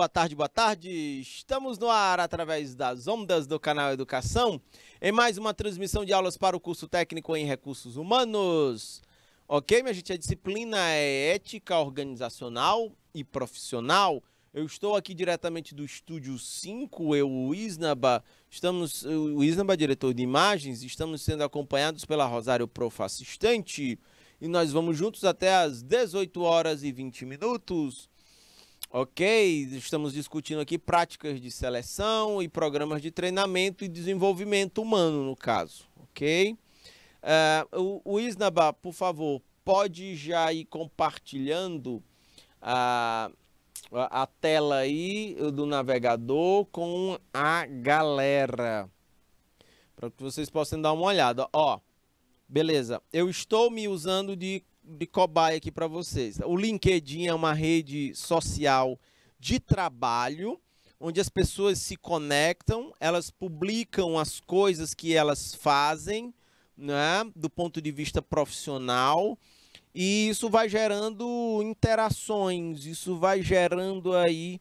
boa tarde, boa tarde. Estamos no ar através das ondas do canal Educação em mais uma transmissão de aulas para o curso técnico em recursos humanos. Ok, minha gente, a disciplina é ética organizacional e profissional. Eu estou aqui diretamente do estúdio 5, eu, o Isnaba, estamos, o Isnaba, diretor de imagens, estamos sendo acompanhados pela Rosário Prof Assistente e nós vamos juntos até às 18 horas e 20 minutos. Ok, estamos discutindo aqui práticas de seleção e programas de treinamento e desenvolvimento humano, no caso, ok? Uh, o, o por favor, pode já ir compartilhando a, a tela aí do navegador com a galera, para que vocês possam dar uma olhada. Ó, beleza, eu estou me usando de de cobaia aqui para vocês. O LinkedIn é uma rede social de trabalho onde as pessoas se conectam, elas publicam as coisas que elas fazem, né, do ponto de vista profissional, e isso vai gerando interações, isso vai gerando aí,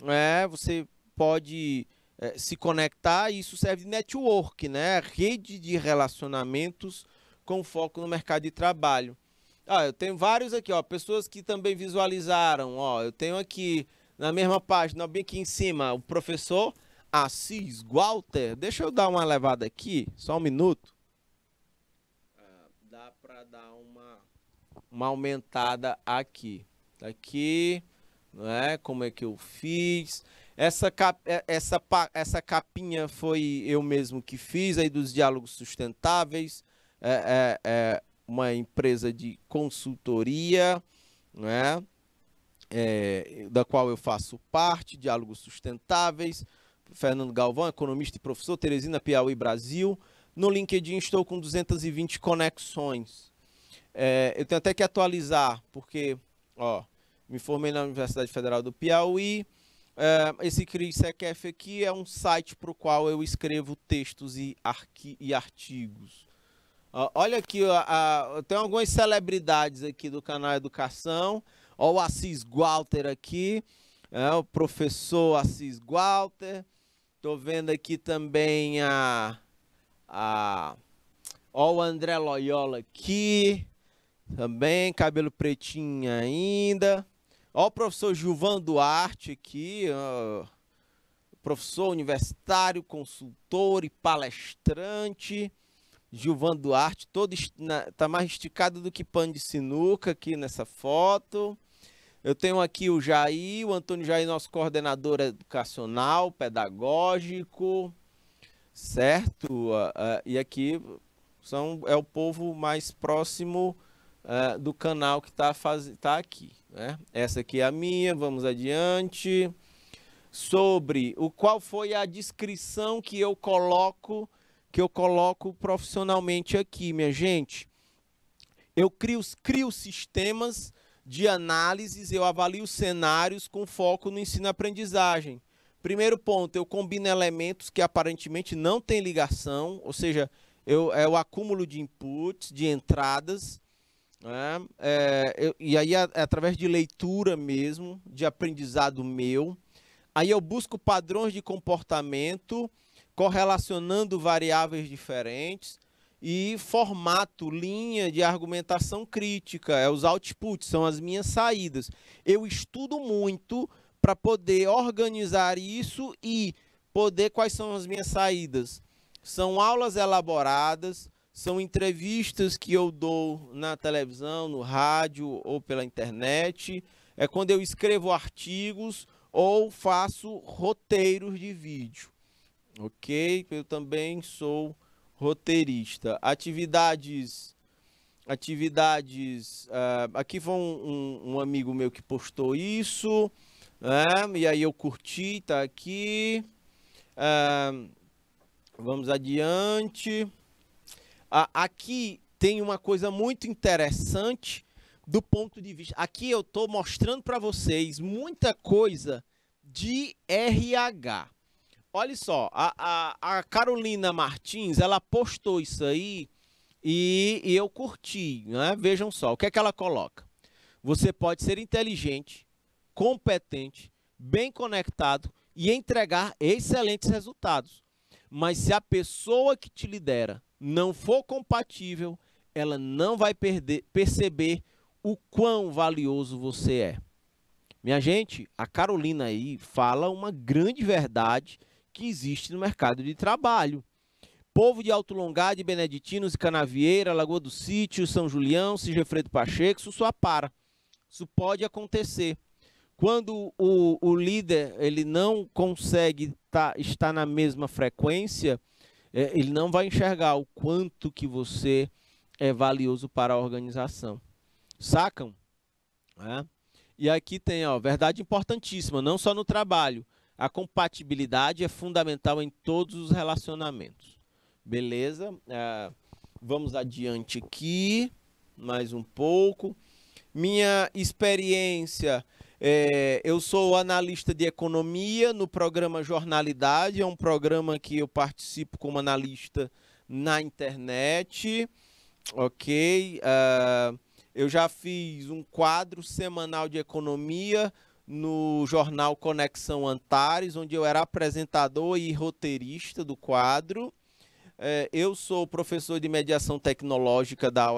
né, você pode é, se conectar, e isso serve de network, né, rede de relacionamentos com foco no mercado de trabalho ó eu tenho vários aqui, ó. Pessoas que também visualizaram, ó. Eu tenho aqui na mesma página, bem aqui em cima, o professor Assis Walter. Deixa eu dar uma levada aqui, só um minuto. Ah, dá para dar uma uma aumentada aqui. Tá aqui, não é? Como é que eu fiz? Essa, cap, é, essa, essa capinha foi eu mesmo que fiz aí dos diálogos sustentáveis. É, é, é, uma empresa de consultoria, né? É, da qual eu faço parte, Diálogos Sustentáveis, Fernando Galvão, economista e professor, Teresina Piauí Brasil. No LinkedIn estou com 220 conexões. É, eu tenho até que atualizar, porque ó, me formei na Universidade Federal do Piauí. É, esse CRISECF aqui é um site para o qual eu escrevo textos e, e artigos. Olha aqui, ó, a, tem algumas celebridades aqui do canal Educação. Ó, o Assis Walter aqui, é, o professor Assis Walter. Tô vendo aqui também a. a ó, o André Loyola aqui. Também, cabelo pretinho ainda. Ó, o professor Gilvan Duarte aqui, ó, professor universitário, consultor e palestrante. Gilvan Duarte, todo na, tá mais esticado do que pano de sinuca aqui nessa foto. Eu tenho aqui o Jair, o Antônio Jair, nosso coordenador educacional, pedagógico, certo? Uh, e aqui são, é o povo mais próximo uh, do canal que está tá aqui. Né? Essa aqui é a minha, vamos adiante. Sobre o qual foi a descrição que eu coloco que eu coloco profissionalmente aqui, minha gente. Eu crio, crio sistemas de análises, eu avalio cenários com foco no ensino-aprendizagem. Primeiro ponto, eu combino elementos que aparentemente não têm ligação, ou seja, eu, é o acúmulo de inputs, de entradas, né? é, eu, e aí é, é através de leitura mesmo, de aprendizado meu. Aí eu busco padrões de comportamento correlacionando variáveis diferentes e formato, linha de argumentação crítica, é os outputs, são as minhas saídas. Eu estudo muito para poder organizar isso e poder quais são as minhas saídas. São aulas elaboradas, são entrevistas que eu dou na televisão, no rádio ou pela internet. É quando eu escrevo artigos ou faço roteiros de vídeo. Ok, eu também sou roteirista. Atividades, atividades. Uh, aqui foi um, um, um, amigo meu que postou isso, né? e aí eu curti, tá aqui. Uh, vamos adiante. Uh, aqui tem uma coisa muito interessante do ponto de vista. Aqui eu estou mostrando para vocês muita coisa de RH. Olha só, a, a, a, Carolina Martins, ela postou isso aí e, e eu curti, né? Vejam só, o que é que ela coloca? Você pode ser inteligente, competente, bem conectado e entregar excelentes resultados. Mas se a pessoa que te lidera não for compatível, ela não vai perder, perceber o quão valioso você é. Minha gente, a Carolina aí fala uma grande verdade que existe no mercado de trabalho. Povo de Alto de Beneditinos, Canavieira, Lagoa do Sítio, São Julião, Sigefredo Pacheco, Para, Isso pode acontecer. Quando o, o líder ele não consegue tá, estar na mesma frequência, é, ele não vai enxergar o quanto que você é valioso para a organização. Sacam? É. E aqui tem, ó, verdade importantíssima, não só no trabalho, a compatibilidade é fundamental em todos os relacionamentos. Beleza? É, vamos adiante aqui, mais um pouco. Minha experiência, é, eu sou analista de economia no programa Jornalidade, é um programa que eu participo como analista na internet, ok? Uh, eu já fiz um quadro semanal de economia no jornal Conexão Antares, onde eu era apresentador e roteirista do quadro. É, eu sou professor de mediação tecnológica da,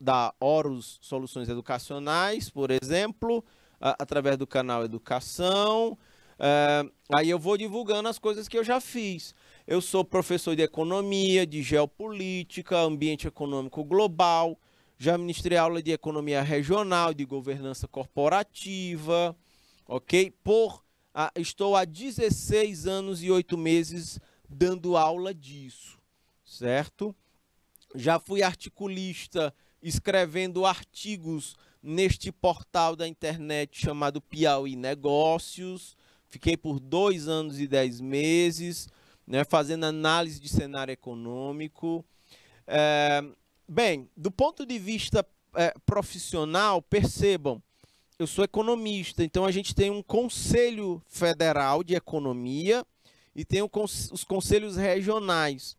da Horus Soluções Educacionais, por exemplo, através do canal Educação. É, aí eu vou divulgando as coisas que eu já fiz. Eu sou professor de economia, de geopolítica, ambiente econômico global. Já ministrei aula de economia regional, de governança corporativa ok? Por ah, estou há 16 anos e 8 meses dando aula disso, certo? Já fui articulista escrevendo artigos neste portal da internet chamado Piauí Negócios. Fiquei por dois anos e dez meses né, fazendo análise de cenário econômico. É, bem, do ponto de vista é, profissional, percebam, eu sou economista, então a gente tem um Conselho Federal de Economia e tem cons os conselhos regionais.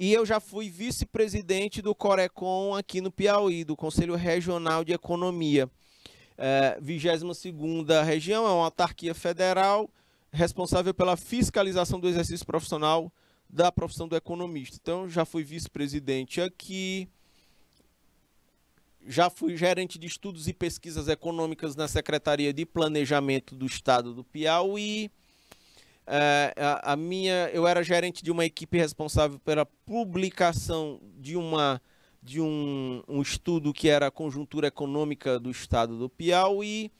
E eu já fui vice-presidente do Corecon aqui no Piauí, do Conselho Regional de Economia. É, 22ª região é uma autarquia federal responsável pela fiscalização do exercício profissional da profissão do economista. Então, já fui vice-presidente aqui, já fui gerente de estudos e pesquisas econômicas na Secretaria de Planejamento do Estado do Piauí. É, a, a, minha, eu era gerente de uma equipe responsável pela publicação de, uma, de um, um estudo que era a conjuntura econômica do Estado do Piauí.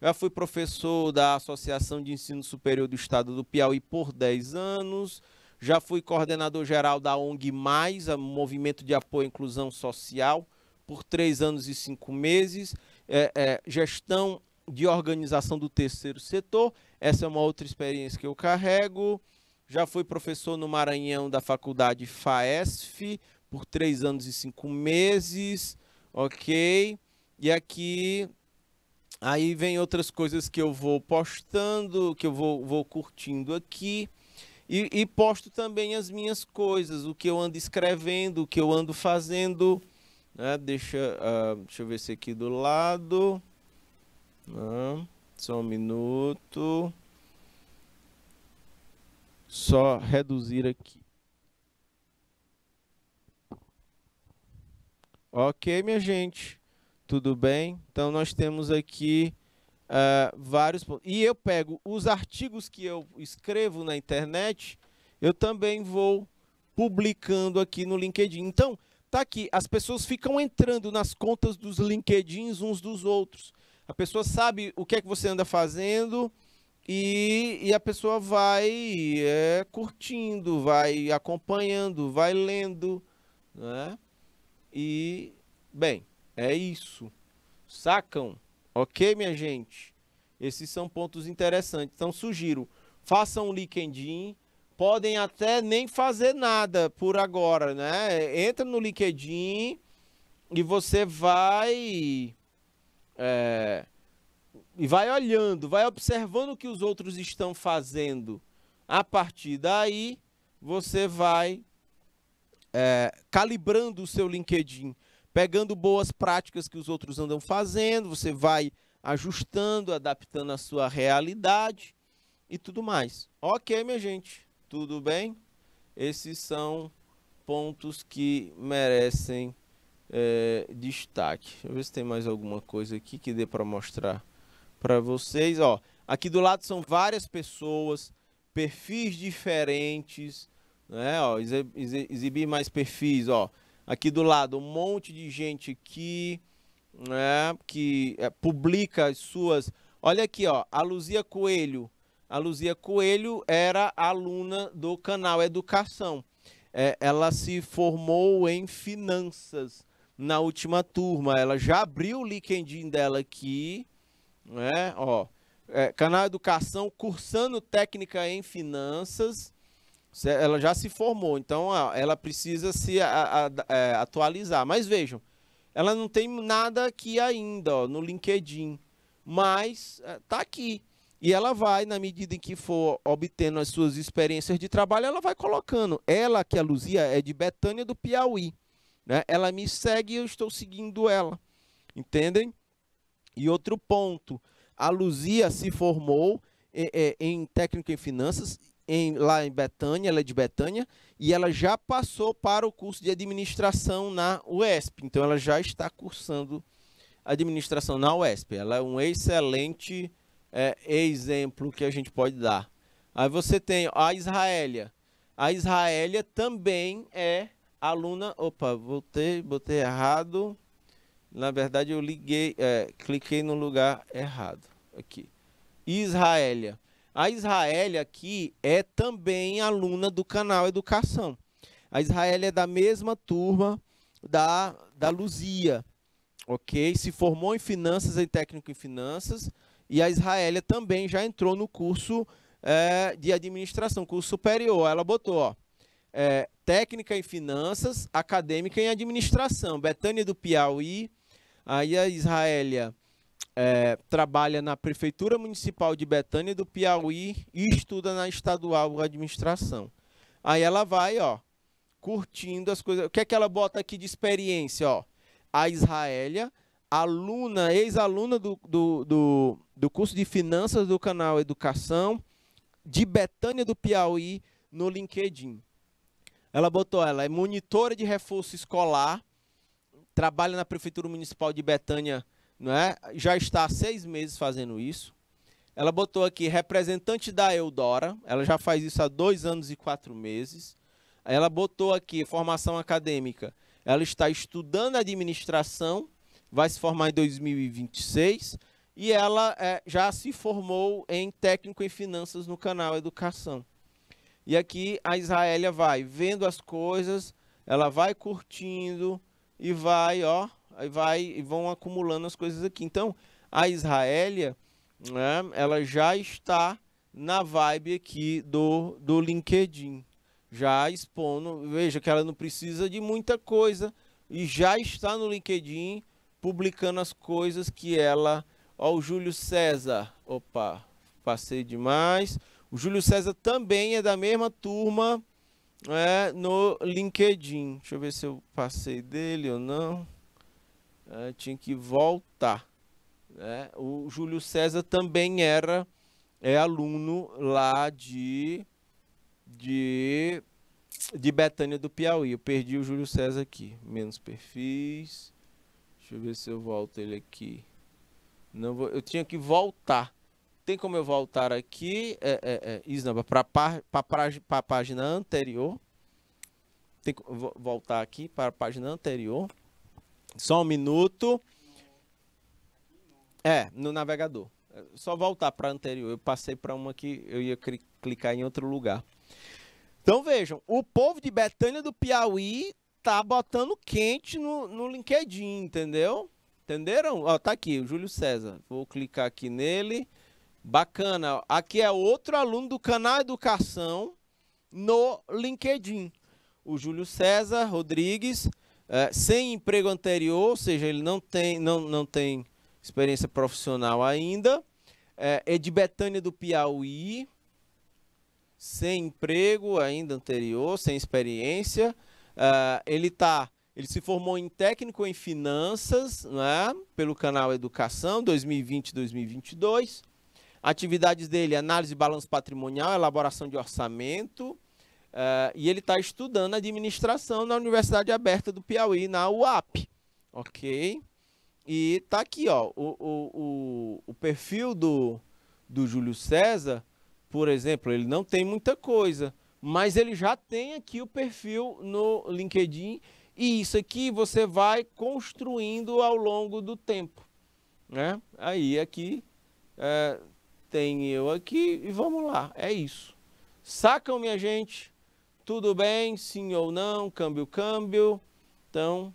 Já fui professor da Associação de Ensino Superior do Estado do Piauí por 10 anos. Já fui coordenador geral da ONG Mais, a Movimento de Apoio à Inclusão Social, por três anos e cinco meses, é, é, gestão de organização do terceiro setor. Essa é uma outra experiência que eu carrego. Já fui professor no Maranhão da faculdade FAESF por três anos e cinco meses, ok? E aqui, aí vem outras coisas que eu vou postando, que eu vou, vou curtindo aqui. E, e posto também as minhas coisas, o que eu ando escrevendo, o que eu ando fazendo. Né? Deixa, uh, deixa eu ver se aqui do lado. Não, só um minuto. Só reduzir aqui. Ok, minha gente. Tudo bem? Então, nós temos aqui uh, vários pontos. E eu pego os artigos que eu escrevo na internet, eu também vou publicando aqui no LinkedIn. Então, está aqui, as pessoas ficam entrando nas contas dos LinkedIns uns dos outros. A pessoa sabe o que é que você anda fazendo e, e a pessoa vai é, curtindo, vai acompanhando, vai lendo, né? E, bem, é isso. Sacam? Ok, minha gente? Esses são pontos interessantes. Então, sugiro, façam um LinkedIn, podem até nem fazer nada por agora, né? Entra no LinkedIn e você vai. É, e vai olhando, vai observando o que os outros estão fazendo. A partir daí, você vai é, calibrando o seu LinkedIn, pegando boas práticas que os outros andam fazendo, você vai ajustando, adaptando a sua realidade e tudo mais. Ok, minha gente. Tudo bem? Esses são pontos que merecem é, destaque. Deixa eu ver se tem mais alguma coisa aqui que dê para mostrar para vocês. Ó, aqui do lado são várias pessoas, perfis diferentes, né? Ó, exibir mais perfis, ó. Aqui do lado um monte de gente que, né, que é, publica as suas. Olha aqui, ó, a Luzia Coelho a Luzia Coelho era aluna do canal Educação. É, ela se formou em finanças na última turma. Ela já abriu o LinkedIn dela aqui, né? Ó, é, canal Educação, cursando técnica em finanças. Ela já se formou, então ela precisa se a, a, é, atualizar. Mas vejam, ela não tem nada aqui ainda ó, no LinkedIn, mas é, tá aqui. E ela vai, na medida em que for obtendo as suas experiências de trabalho, ela vai colocando. Ela, que é a Luzia é de Betânia do Piauí. Né? Ela me segue e eu estou seguindo ela. Entendem? E outro ponto. A Luzia se formou em, é, é, em técnico em finanças em, lá em Betânia, ela é de Betânia, e ela já passou para o curso de administração na UESP. Então ela já está cursando administração na UESP. Ela é um excelente é, exemplo que a gente pode dar. Aí você tem a Israélia. A Israélia também é aluna. Opa, voltei, botei errado. Na verdade, eu liguei, é, cliquei no lugar errado aqui. Israélia. A Israélia aqui é também aluna do canal Educação. A Israélia é da mesma turma da, da Luzia, ok? Se formou em finanças em técnico em finanças e a Israélia também já entrou no curso é, de administração, curso superior. Ela botou, ó, é, técnica em finanças, acadêmica em administração. Betânia do Piauí, aí a Israélia é, trabalha na Prefeitura Municipal de Betânia do Piauí e estuda na estadual administração. Aí ela vai, ó, curtindo as coisas. O que é que ela bota aqui de experiência, ó? A Israélia aluna, ex-aluna do, do, do, do curso de Finanças do canal Educação, de Betânia do Piauí, no LinkedIn. Ela botou ela, é monitora de reforço escolar, trabalha na Prefeitura Municipal de Betânia, não é? já está há seis meses fazendo isso. Ela botou aqui, representante da Eudora, ela já faz isso há dois anos e quatro meses. Ela botou aqui, formação acadêmica, ela está estudando administração vai se formar em 2026 e ela é, já se formou em técnico em finanças no canal Educação. E aqui a Israélia vai vendo as coisas, ela vai curtindo e vai, ó, e vai e vão acumulando as coisas aqui. Então, a Israélia, né, ela já está na vibe aqui do, do LinkedIn. Já expondo, veja que ela não precisa de muita coisa e já está no LinkedIn publicando as coisas que ela. Ó, o Júlio César. Opa, passei demais. O Júlio César também é da mesma turma é, no LinkedIn. Deixa eu ver se eu passei dele ou não. É, tinha que voltar. Né. o Júlio César também era é aluno lá de de de Betânia do Piauí. Eu perdi o Júlio César aqui. Menos perfis. Deixa eu ver se eu volto ele aqui. Não vou, eu tinha que voltar. Tem como eu voltar aqui, é, é, é Isnaba, para a página anterior. Tem que voltar aqui para a página anterior. Só um minuto. É, no navegador. É, só voltar para anterior. Eu passei para uma que eu ia clicar em outro lugar. Então vejam, o povo de Betânia do Piauí tá botando quente no, no LinkedIn, entendeu? Entenderam? Ó, tá aqui, o Júlio César. Vou clicar aqui nele. Bacana. Aqui é outro aluno do canal Educação no LinkedIn. O Júlio César Rodrigues, é, sem emprego anterior, ou seja, ele não tem, não, não tem experiência profissional ainda. É, é de Betânia do Piauí, sem emprego ainda anterior, sem experiência. Uh, ele tá, ele se formou em técnico em finanças, né, pelo canal Educação 2020-2022. Atividades dele: análise de balanço patrimonial, elaboração de orçamento. Uh, e ele está estudando administração na Universidade Aberta do Piauí, na UAP. Ok? E está aqui, ó, o, o, o, o perfil do, do Júlio César, por exemplo, ele não tem muita coisa mas ele já tem aqui o perfil no LinkedIn e isso aqui você vai construindo ao longo do tempo, né? Aí aqui é, tem eu aqui e vamos lá, é isso. Sacam minha gente? Tudo bem? Sim ou não? Câmbio, câmbio. Então,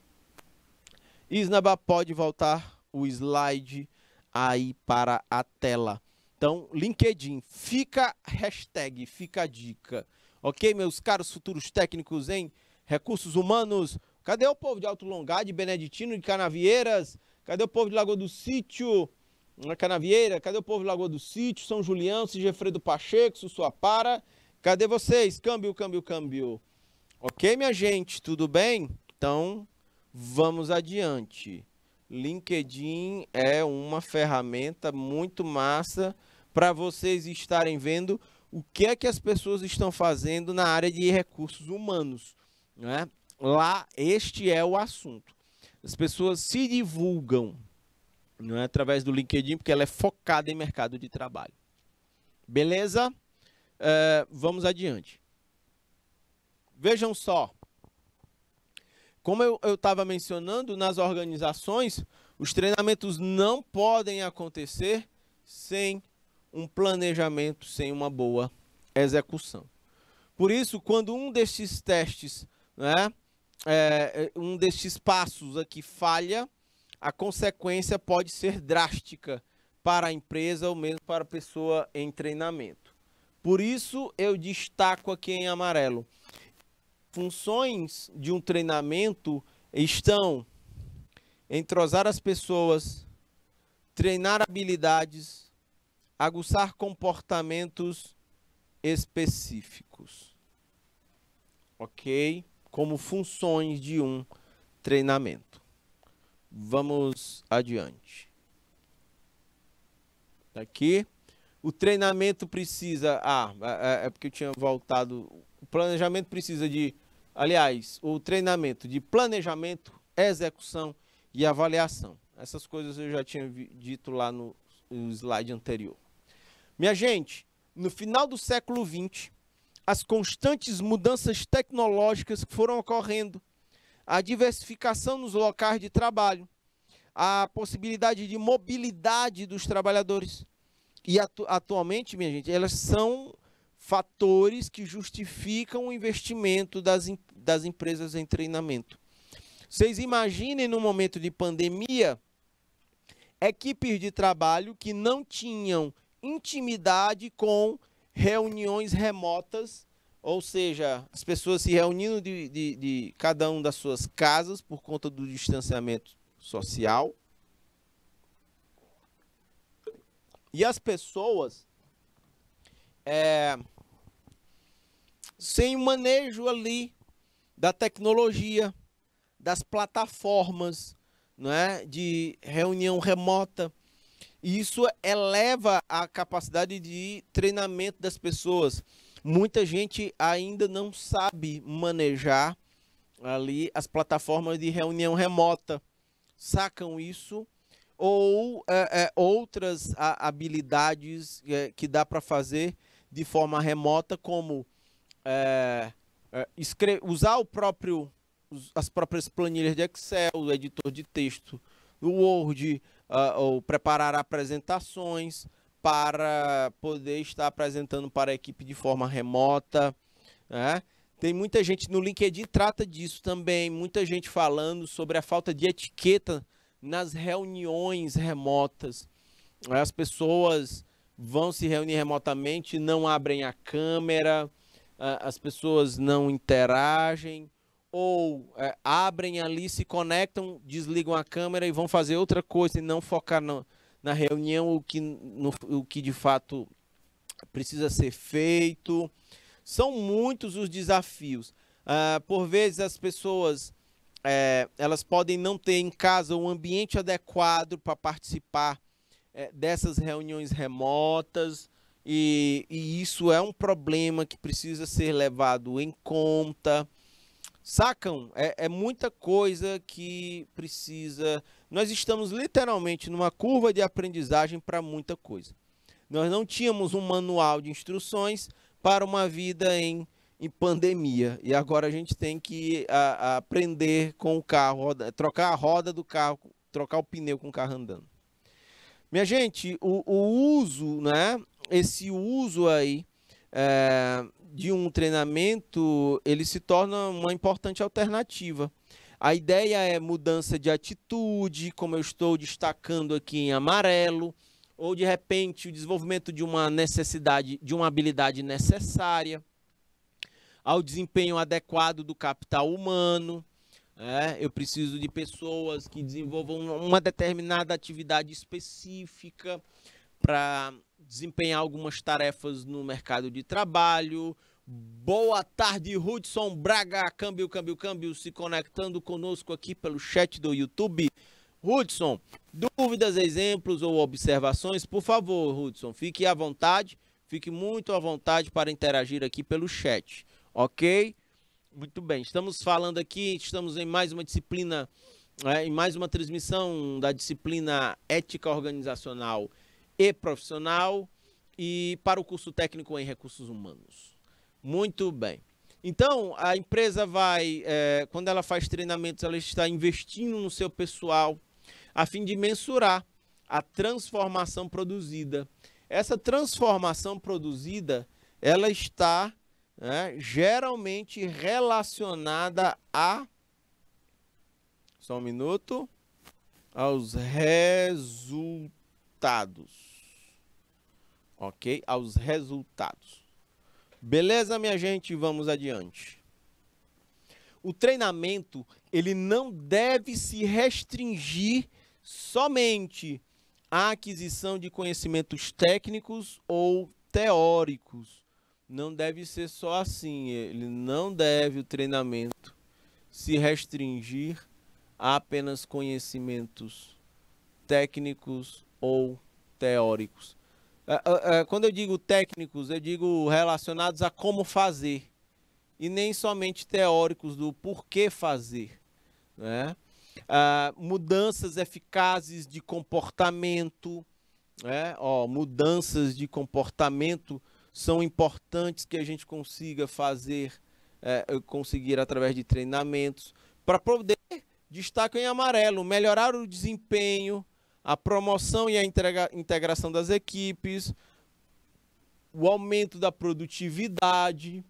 Isnaba pode voltar o slide aí para a tela. Então, LinkedIn, fica hashtag, fica a dica. Ok, meus caros futuros técnicos em recursos humanos? Cadê o povo de Alto Longar, de Beneditino, de Canavieiras? Cadê o povo de Lagoa do Sítio? Na é Canavieira? Cadê o povo de Lagoa do Sítio, São Julião, Sigefredo Pacheco, Sussuapara? Cadê vocês? Câmbio, câmbio, câmbio. Ok, minha gente? Tudo bem? Então, vamos adiante. LinkedIn é uma ferramenta muito massa para vocês estarem vendo o que é que as pessoas estão fazendo na área de recursos humanos. Né? Lá, este é o assunto. As pessoas se divulgam não é através do LinkedIn, porque ela é focada em mercado de trabalho. Beleza? É, vamos adiante. Vejam só. Como eu estava mencionando, nas organizações, os treinamentos não podem acontecer sem um planejamento sem uma boa execução. Por isso, quando um destes testes, né, é, é, um destes passos aqui falha, a consequência pode ser drástica para a empresa ou mesmo para a pessoa em treinamento. Por isso, eu destaco aqui em amarelo. Funções de um treinamento estão entrosar as pessoas, treinar habilidades, aguçar comportamentos específicos. Ok? Como funções de um treinamento. Vamos adiante. Tá aqui. O treinamento precisa. Ah, é, é, é porque eu tinha voltado. O planejamento precisa de. Aliás, o treinamento de planejamento, execução e avaliação. Essas coisas eu já tinha dito lá no slide anterior. Minha gente, no final do século XX, as constantes mudanças tecnológicas que foram ocorrendo, a diversificação nos locais de trabalho, a possibilidade de mobilidade dos trabalhadores. E atu atualmente, minha gente, elas são fatores que justificam o investimento das, em das empresas em treinamento. Vocês imaginem no momento de pandemia, equipes de trabalho que não tinham intimidade com reuniões remotas, ou seja, as pessoas se reunindo de, de, de cada um das suas casas por conta do distanciamento social. E as pessoas é, sem o manejo ali da tecnologia, das plataformas, né, de reunião remota, e isso eleva a capacidade de treinamento das pessoas. Muita gente ainda não sabe manejar ali as plataformas de reunião remota. Sacam isso ou é, é, outras habilidades é, que dá para fazer de forma remota, como é, é, usar o próprio, as próprias planilhas de Excel, o editor de texto, o Word, uh, ou preparar apresentações para poder estar apresentando para a equipe de forma remota. Né? Tem muita gente no LinkedIn trata disso também, muita gente falando sobre a falta de etiqueta nas reuniões remotas. As pessoas vão se reunir remotamente, não abrem a câmera, as pessoas não interagem ou é, abrem ali, se conectam, desligam a câmera e vão fazer outra coisa e não focar no, na reunião o que, no, o que de fato precisa ser feito. São muitos os desafios. Ah, por vezes as pessoas é, elas podem não ter em casa um ambiente adequado para participar é, dessas reuniões remotas. E, e, isso é um problema que precisa ser levado em conta. Sacam? É, é, muita coisa que precisa. Nós estamos literalmente numa curva de aprendizagem para muita coisa. Nós não tínhamos um manual de instruções para uma vida em, em pandemia. E agora a gente tem que a, a aprender com o carro, trocar a roda do carro, trocar o pneu com o carro andando. Minha gente, o, o uso, né? Esse uso aí é, de um treinamento, ele se torna uma importante alternativa. A ideia é mudança de atitude, como eu estou destacando aqui em amarelo, ou de repente o desenvolvimento de uma necessidade, de uma habilidade necessária, ao desempenho adequado do capital humano. É, eu preciso de pessoas que desenvolvam uma determinada atividade específica para desempenhar algumas tarefas no mercado de trabalho. Boa tarde, Hudson Braga, câmbio, câmbio, câmbio, se conectando conosco aqui pelo chat do YouTube. Hudson, dúvidas, exemplos ou observações, por favor, Hudson, fique à vontade, fique muito à vontade para interagir aqui pelo chat, ok? Muito bem, estamos falando aqui, estamos em mais uma disciplina, é, em mais uma transmissão da disciplina ética organizacional e profissional e para o curso técnico em recursos humanos. Muito bem. Então, a empresa vai, é, quando ela faz treinamentos, ela está investindo no seu pessoal a fim de mensurar a transformação produzida. Essa transformação produzida, ela está né, geralmente relacionada a. Só um minuto. Aos resultados ok? Aos resultados. Beleza, minha gente? Vamos adiante. O treinamento, ele não deve se restringir somente à aquisição de conhecimentos técnicos ou teóricos. Não deve ser só assim, ele não deve o treinamento se restringir a apenas conhecimentos técnicos ou teóricos. Ah, ah, ah, quando eu digo técnicos, eu digo relacionados a como fazer e nem somente teóricos do porquê fazer, né? mudanças eficazes de comportamento, né? Ó, mudanças de comportamento são importantes que a gente consiga fazer, é, conseguir através de treinamentos para poder destaque em amarelo, melhorar o desempenho, a promoção e a integração das equipes, o aumento da produtividade.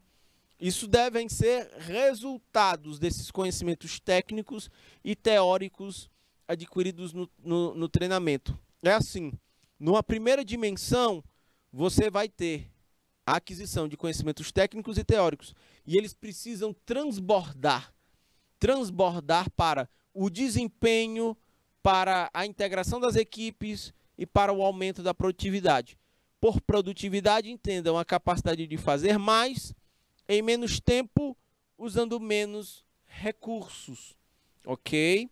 Isso devem ser resultados desses conhecimentos técnicos e teóricos adquiridos no, no, no treinamento. É assim, numa primeira dimensão, você vai ter a aquisição de conhecimentos técnicos e teóricos. E eles precisam transbordar transbordar para o desempenho para a integração das equipes e para o aumento da produtividade. Por produtividade, entendam a capacidade de fazer mais em menos tempo, usando menos recursos. Ok?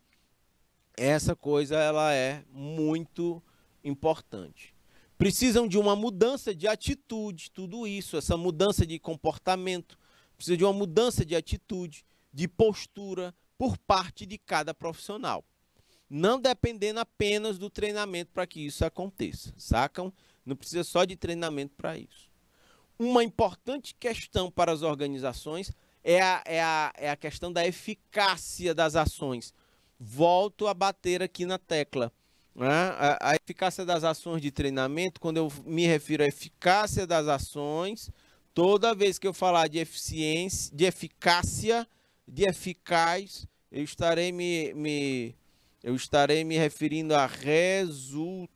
Essa coisa ela é muito importante. Precisam de uma mudança de atitude, tudo isso, essa mudança de comportamento, precisa de uma mudança de atitude, de postura por parte de cada profissional não dependendo apenas do treinamento para que isso aconteça, sacam? Não precisa só de treinamento para isso. Uma importante questão para as organizações é a, é, a, é a questão da eficácia das ações. Volto a bater aqui na tecla. Né? A, a eficácia das ações de treinamento, quando eu me refiro à eficácia das ações, toda vez que eu falar de eficiência, de eficácia, de eficaz, eu estarei me, me eu estarei me referindo a resultados.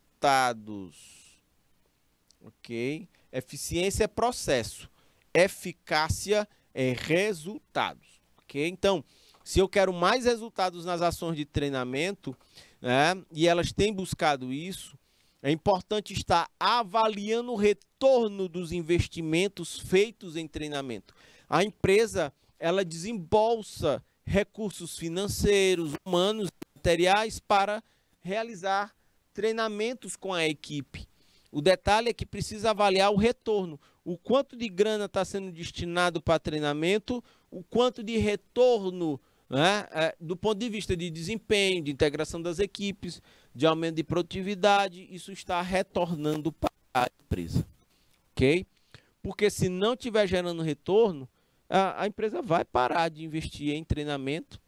Ok? Eficiência é processo. Eficácia é resultados. Ok? Então, se eu quero mais resultados nas ações de treinamento, né, e elas têm buscado isso, é importante estar avaliando o retorno dos investimentos feitos em treinamento. A empresa ela desembolsa recursos financeiros, humanos materiais para realizar treinamentos com a equipe. O detalhe é que precisa avaliar o retorno, o quanto de grana está sendo destinado para treinamento, o quanto de retorno né, é, do ponto de vista de desempenho, de integração das equipes, de aumento de produtividade, isso está retornando para a empresa. Ok? Porque se não estiver gerando retorno, a, a empresa vai parar de investir em treinamento.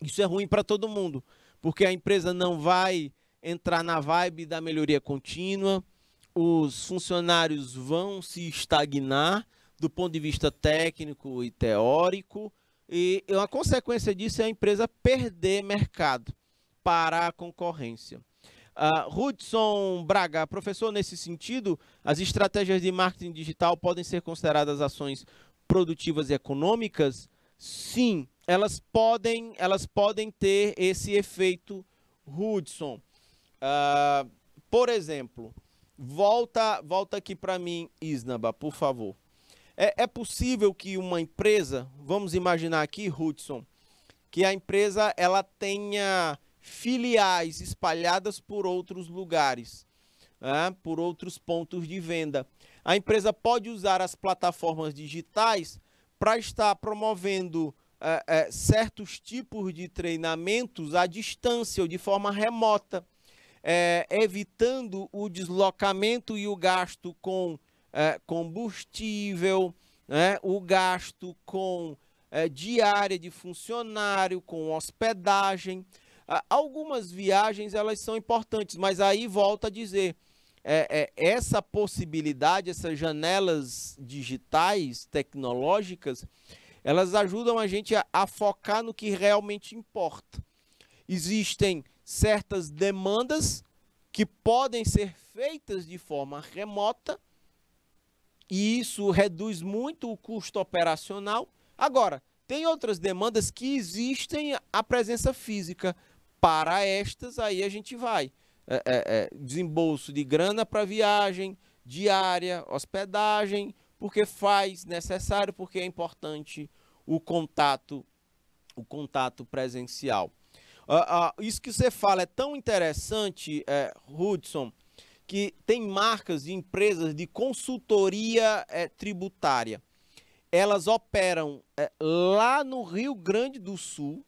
Isso é ruim para todo mundo porque a empresa não vai entrar na vibe da melhoria contínua, os funcionários vão se estagnar do ponto de vista técnico e teórico, e é a consequência disso é a empresa perder mercado para a concorrência. Uh, Hudson Braga, professor, nesse sentido, as estratégias de marketing digital podem ser consideradas ações produtivas e econômicas? Sim, elas podem, elas podem ter esse efeito Hudson. Uh, por exemplo, volta, volta aqui para mim, Isnaba, por favor. É, é, possível que uma empresa, vamos imaginar aqui, Hudson, que a empresa ela tenha filiais espalhadas por outros lugares, né, por outros pontos de venda. A empresa pode usar as plataformas digitais para estar promovendo é, é, certos tipos de treinamentos à distância ou de forma remota, é, evitando o deslocamento e o gasto com é, combustível, né, o gasto com é, diária de funcionário, com hospedagem. algumas viagens elas são importantes, mas aí volta a dizer. É, essa possibilidade, essas janelas digitais, tecnológicas, elas ajudam a gente a, a focar no que realmente importa. Existem certas demandas que podem ser feitas de forma remota e isso reduz muito o custo operacional. Agora, tem outras demandas que existem a presença física. Para estas, aí a gente vai. É, é, é, desembolso de grana para viagem, diária, hospedagem, porque faz necessário, porque é importante o contato, o contato presencial. Uh, uh, isso que você fala é tão interessante, é, Hudson, que tem marcas e empresas de consultoria é, tributária. Elas operam é, lá no Rio Grande do Sul,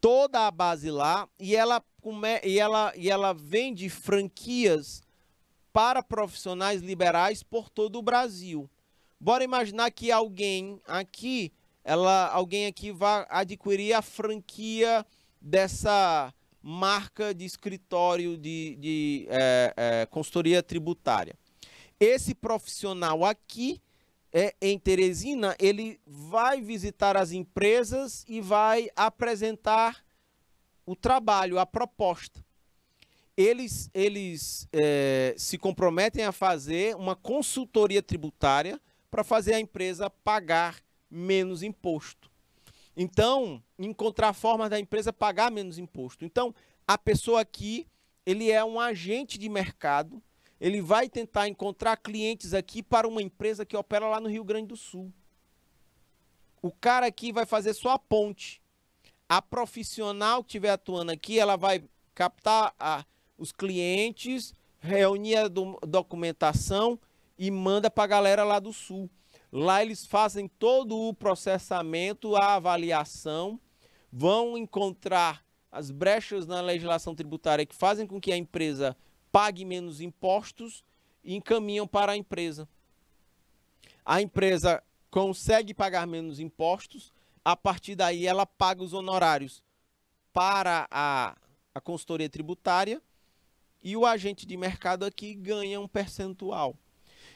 toda a base lá, e ela, e ela, e ela vende franquias para profissionais liberais por todo o Brasil. Bora imaginar que alguém aqui, ela, alguém aqui vai adquirir a franquia dessa marca de escritório de, de é, é, consultoria tributária. Esse profissional aqui é, em Teresina, ele vai visitar as empresas e vai apresentar o trabalho, a proposta eles, eles é, se comprometem a fazer uma consultoria tributária para fazer a empresa pagar menos imposto. Então, encontrar formas da empresa pagar menos imposto. Então, a pessoa aqui, ele é um agente de mercado, ele vai tentar encontrar clientes aqui para uma empresa que opera lá no Rio Grande do Sul. O cara aqui vai fazer só a ponte. A profissional que estiver atuando aqui, ela vai captar a, os clientes, reúne a do, documentação e manda para a galera lá do sul. Lá eles fazem todo o processamento, a avaliação, vão encontrar as brechas na legislação tributária que fazem com que a empresa pague menos impostos e encaminham para a empresa. A empresa consegue pagar menos impostos, a partir daí ela paga os honorários para a, a consultoria tributária e o agente de mercado aqui ganha um percentual.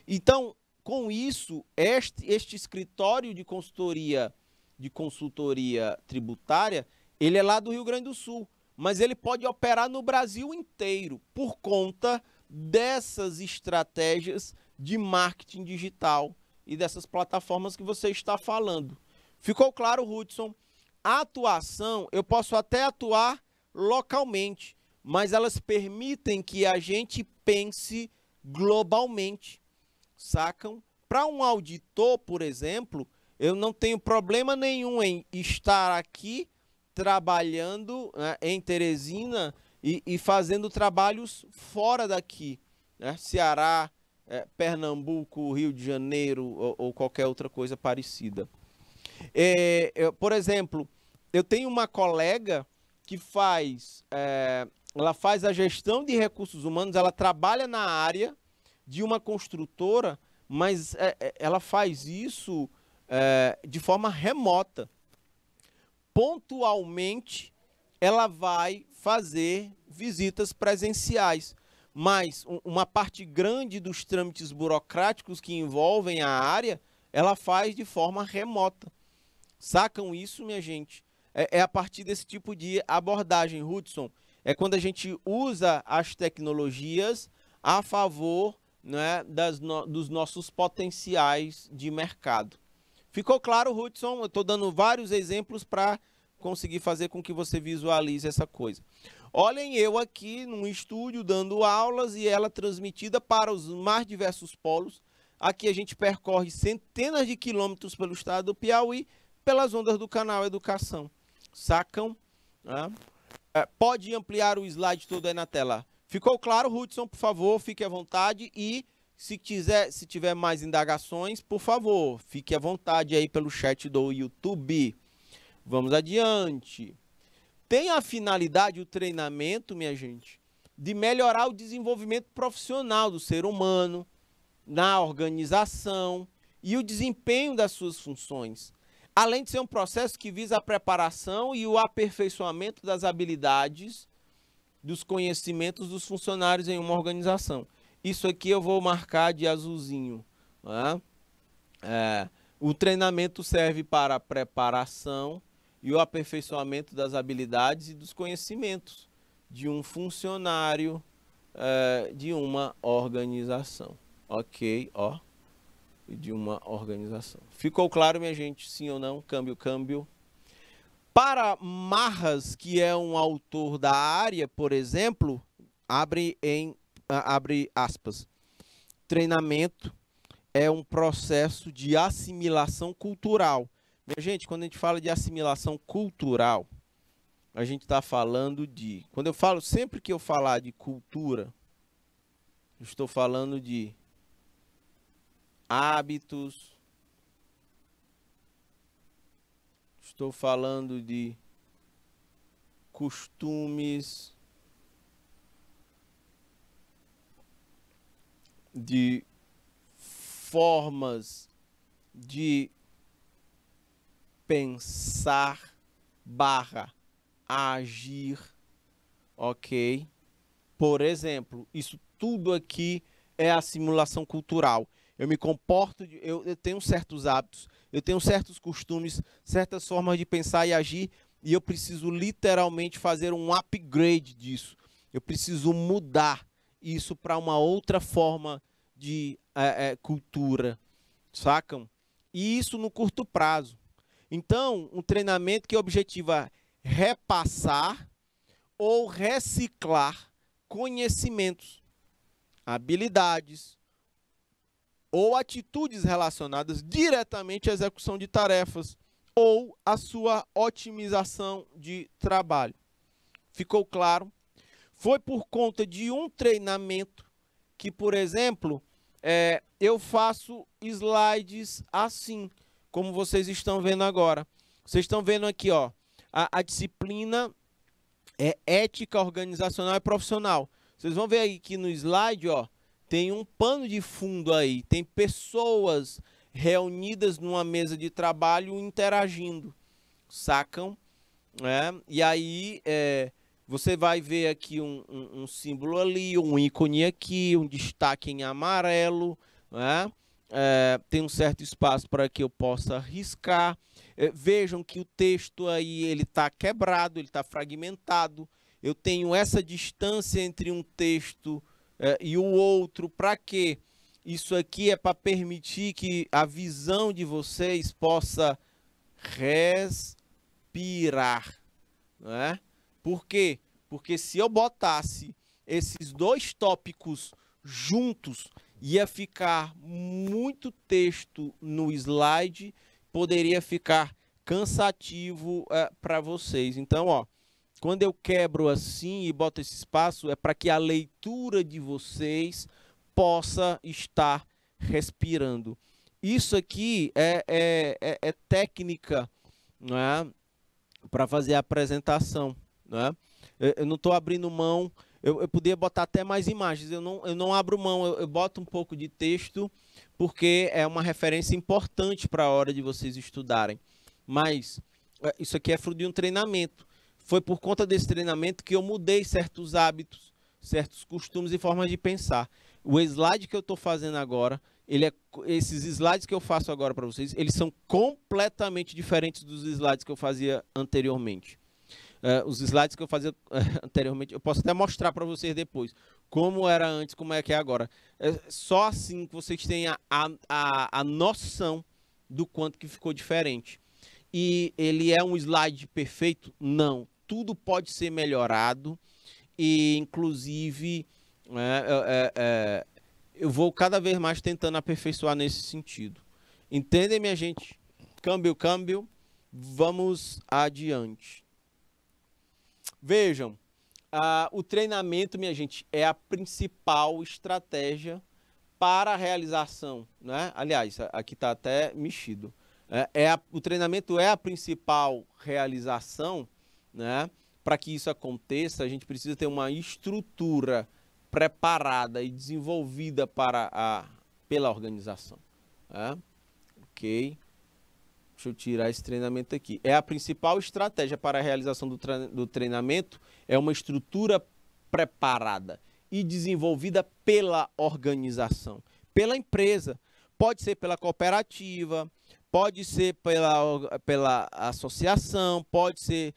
Então, com isso, este, este escritório de consultoria de consultoria tributária, ele é lá do Rio Grande do Sul, mas ele pode operar no Brasil inteiro por conta dessas estratégias de marketing digital e dessas plataformas que você está falando. Ficou claro, Hudson? A atuação, eu posso até atuar localmente, mas elas permitem que a gente pense globalmente, sacam? Para um auditor, por exemplo, eu não tenho problema nenhum em estar aqui trabalhando né, em Teresina e, e, fazendo trabalhos fora daqui, né? Ceará, é, Pernambuco, Rio de Janeiro ou, ou qualquer outra coisa parecida. É, eu, por exemplo, eu tenho uma colega que faz é, ela faz a gestão de recursos humanos, ela trabalha na área de uma construtora, mas é, é, ela faz isso é, de forma remota. Pontualmente, ela vai fazer visitas presenciais, mas uma parte grande dos trâmites burocráticos que envolvem a área, ela faz de forma remota. Sacam isso, minha gente? É, é a partir desse tipo de abordagem, Hudson é quando a gente usa as tecnologias a favor né, das no, dos nossos potenciais de mercado. Ficou claro, Hudson? Eu estou dando vários exemplos para conseguir fazer com que você visualize essa coisa. Olhem eu aqui num estúdio dando aulas e ela transmitida para os mais diversos polos. Aqui a gente percorre centenas de quilômetros pelo estado do Piauí pelas ondas do canal Educação. Sacam? Tá? É, pode ampliar o slide todo aí na tela. Ficou claro, Hudson, por favor, fique à vontade e se quiser, se tiver mais indagações, por favor, fique à vontade aí pelo chat do YouTube. Vamos adiante. Tem a finalidade o treinamento, minha gente, de melhorar o desenvolvimento profissional do ser humano na organização e o desempenho das suas funções além de ser um processo que visa a preparação e o aperfeiçoamento das habilidades, dos conhecimentos dos funcionários em uma organização. Isso aqui eu vou marcar de azulzinho. Né? É, o treinamento serve para a preparação e o aperfeiçoamento das habilidades e dos conhecimentos de um funcionário é, de uma organização. Ok, ó e de uma organização. Ficou claro, minha gente? Sim ou não? Câmbio, câmbio. Para Marras, que é um autor da área, por exemplo, abre em ah, abre aspas. Treinamento é um processo de assimilação cultural. Minha gente, quando a gente fala de assimilação cultural, a gente está falando de. Quando eu falo, sempre que eu falar de cultura, estou falando de hábitos. Estou falando de costumes, de formas de pensar barra agir, ok? Por exemplo, isso tudo aqui é a simulação cultural eu me comporto, eu, eu tenho certos hábitos, eu tenho certos costumes, certas formas de pensar e agir, e eu preciso literalmente fazer um upgrade disso. Eu preciso mudar isso para uma outra forma de é, é, cultura, sacam? E isso no curto prazo. Então, um treinamento que objetiva repassar ou reciclar conhecimentos, habilidades, ou atitudes relacionadas diretamente à execução de tarefas ou à sua otimização de trabalho. Ficou claro? Foi por conta de um treinamento que, por exemplo, é, eu faço slides assim, como vocês estão vendo agora. Vocês estão vendo aqui, ó, a, a disciplina é ética organizacional e profissional. Vocês vão ver aí que no slide, ó, tem um pano de fundo aí, tem pessoas reunidas numa mesa de trabalho interagindo, sacam? Né? E aí é, você vai ver aqui um, um, um, símbolo ali, um ícone aqui, um destaque em amarelo, né? é, tem um certo espaço para que eu possa riscar. É, vejam que o texto aí ele está quebrado, ele está fragmentado. Eu tenho essa distância entre um texto é, e o outro para quê? Isso aqui é para permitir que a visão de vocês possa respirar, né? Por quê? Porque se eu botasse esses dois tópicos juntos, ia ficar muito texto no slide, poderia ficar cansativo é, para vocês. Então, ó, quando eu quebro assim e boto esse espaço, é para que a leitura de vocês possa estar respirando. Isso aqui é, é, é, é técnica é? para fazer a apresentação. É? Eu não estou abrindo mão, eu, eu poderia botar até mais imagens, eu não, eu não abro mão, eu, eu boto um pouco de texto, porque é uma referência importante para a hora de vocês estudarem. Mas é, isso aqui é fruto de um treinamento foi por conta desse treinamento que eu mudei certos hábitos, certos costumes e formas de pensar. O slide que eu estou fazendo agora, ele é, esses slides que eu faço agora para vocês, eles são completamente diferentes dos slides que eu fazia anteriormente. Uh, os slides que eu fazia eh, anteriormente, eu posso até mostrar para vocês depois como era antes, como é que é agora. É só assim que vocês têm a, a, a noção do quanto que ficou diferente. E ele é um slide perfeito? Não, tudo pode ser melhorado e, inclusive, né, é, é, é, eu vou cada vez mais tentando aperfeiçoar nesse sentido. Entendem, minha gente? Câmbio, câmbio, vamos adiante. Vejam, o treinamento, minha gente, é a principal estratégia para a realização, né? Aliás, aqui está até mexido. É, é a, o treinamento é a principal realização né? Para que isso aconteça, a gente precisa ter uma estrutura preparada e desenvolvida para a, pela organização. Né? Ok. Deixa eu tirar esse treinamento aqui. É a principal estratégia para a realização do, do treinamento, é uma estrutura preparada e desenvolvida pela organização, pela empresa. Pode ser pela cooperativa, pode ser pela, pela associação, pode ser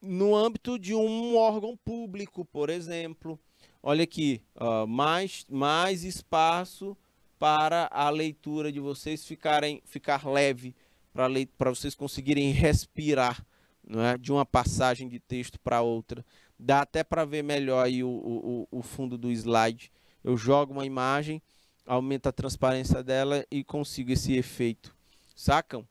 no âmbito de um órgão público, por exemplo. Olha aqui, uh, mais, mais espaço para a leitura de vocês ficarem, ficar leve, para vocês conseguirem respirar é? de uma passagem de texto para outra. Dá até para ver melhor aí o, o, o fundo do slide. Eu jogo uma imagem, aumenta a transparência dela e consigo esse efeito. Sacam?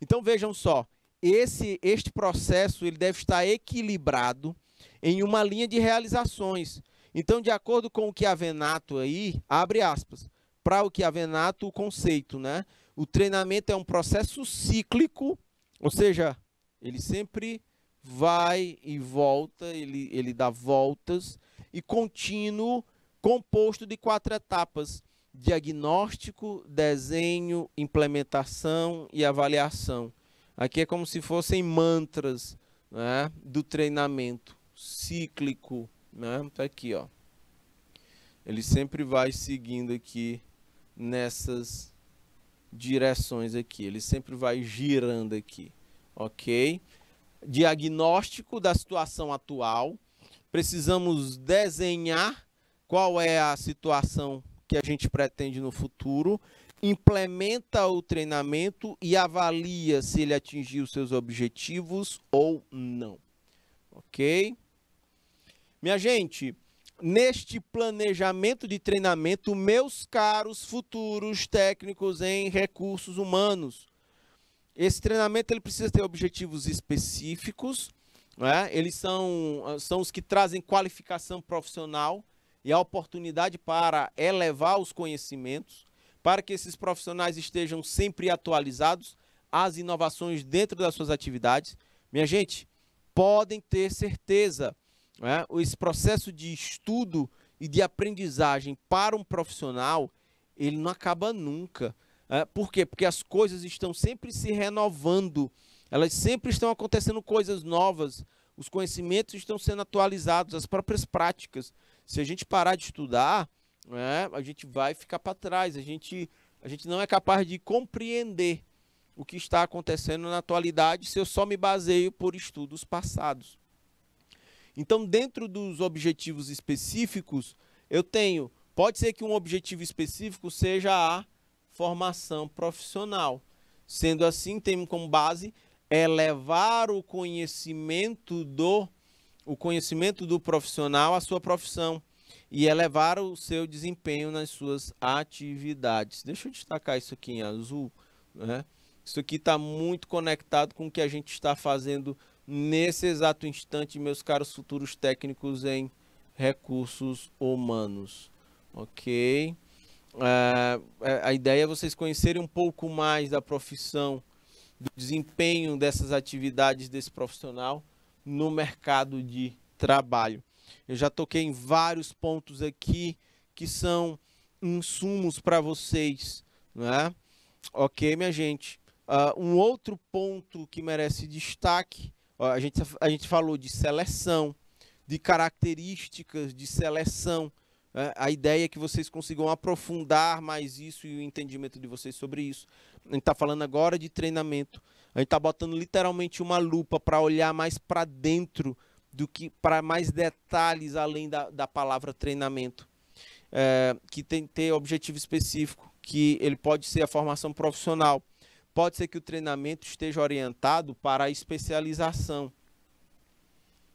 Então vejam só, esse este processo ele deve estar equilibrado em uma linha de realizações. Então, de acordo com o que a Venato aí, abre aspas, para o que a Venato, o conceito, né? O treinamento é um processo cíclico, ou seja, ele sempre vai e volta, ele, ele dá voltas, e contínuo, composto de quatro etapas: diagnóstico, desenho, implementação e avaliação. Aqui é como se fossem mantras né, do treinamento cíclico. Né? Tá aqui, ó. Ele sempre vai seguindo aqui nessas direções aqui. Ele sempre vai girando aqui, ok? Diagnóstico da situação atual. Precisamos desenhar qual é a situação que a gente pretende no futuro implementa o treinamento e avalia se ele atingiu seus objetivos ou não. Ok? Minha gente, neste planejamento de treinamento, meus caros futuros técnicos em recursos humanos, esse treinamento ele precisa ter objetivos específicos, né? eles são, são os que trazem qualificação profissional e a oportunidade para elevar os conhecimentos. Para que esses profissionais estejam sempre atualizados às inovações dentro das suas atividades, minha gente, podem ter certeza, né? esse processo de estudo e de aprendizagem para um profissional, ele não acaba nunca. Né. por quê? Porque as coisas estão sempre se renovando, elas sempre estão acontecendo coisas novas, os conhecimentos estão sendo atualizados, as próprias práticas. Se a gente parar de estudar, né, a gente vai ficar para trás, a gente, a gente não é capaz de compreender o que está acontecendo na atualidade se eu só me baseio por estudos passados. Então, dentro dos objetivos específicos, eu tenho, pode ser que um objetivo específico seja a formação profissional. Sendo assim, tem como base elevar o conhecimento do o conhecimento do profissional à sua profissão e elevar o seu desempenho nas suas atividades. Deixa eu destacar isso aqui em azul. Né? Isso aqui está muito conectado com o que a gente está fazendo nesse exato instante, meus caros futuros técnicos em recursos humanos. Ok? É, é, a ideia é vocês conhecerem um pouco mais da profissão, do desempenho dessas atividades desse profissional no mercado de trabalho. Eu já toquei em vários pontos aqui que são insumos para vocês, né? Ok, minha gente. Uh, um outro ponto que merece destaque, ó, a, gente, a gente falou de seleção, de características de seleção. Né? A ideia é que vocês consigam aprofundar mais isso e o entendimento de vocês sobre isso. A gente está falando agora de treinamento. A gente está botando literalmente uma lupa para olhar mais para dentro do que para mais detalhes além da, da palavra treinamento, é, que tem que ter objetivo específico, que ele pode ser a formação profissional, pode ser que o treinamento esteja orientado para a especialização.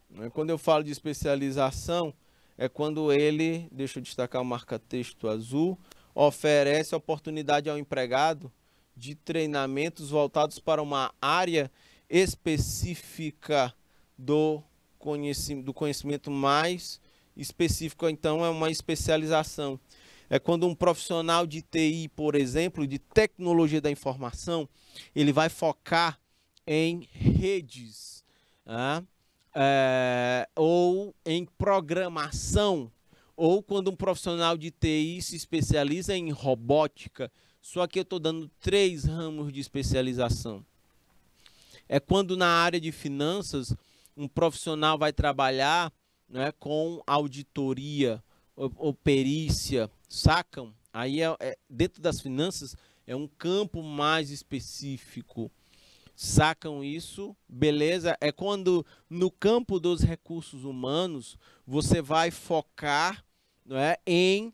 Né, quando eu falo de especialização, é quando ele, deixa eu destacar o marca-texto azul, oferece oportunidade ao empregado de treinamentos voltados para uma área específica do conhecimento, do conhecimento mais específico, então, é uma especialização. É quando um profissional de TI, por exemplo, de tecnologia da informação, ele vai focar em redes né? é, ou em programação, ou quando um profissional de TI se especializa em robótica. Só que eu estou dando três ramos de especialização. É quando na área de finanças um profissional vai trabalhar né, com auditoria ou, ou perícia, sacam? Aí, é, é, dentro das finanças, é um campo mais específico. Sacam isso? Beleza? É quando, no campo dos recursos humanos, você vai focar não é, em,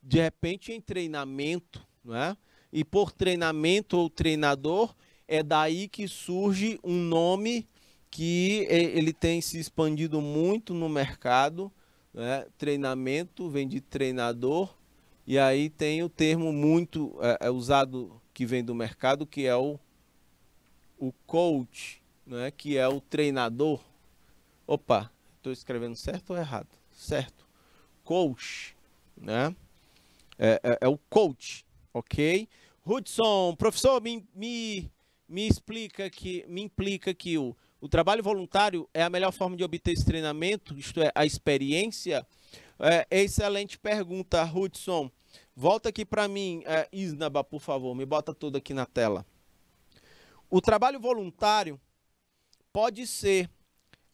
de repente, em treinamento. Não é? E por treinamento ou treinador, é daí que surge um nome que ele tem se expandido muito no mercado. Né? Treinamento vem de treinador, e aí tem o termo muito é, é usado que vem do mercado, que é o, o coach, né? que é o treinador. Opa, estou escrevendo certo ou errado? Certo. Coach, né? É, é, é o coach, ok? Hudson, professor, me, me, me explica que, me implica que o o trabalho voluntário é a melhor forma de obter esse treinamento, isto é, a experiência? É, excelente pergunta, Hudson. Volta aqui para mim, é, Isnaba, por favor, me bota tudo aqui na tela. O trabalho voluntário pode ser.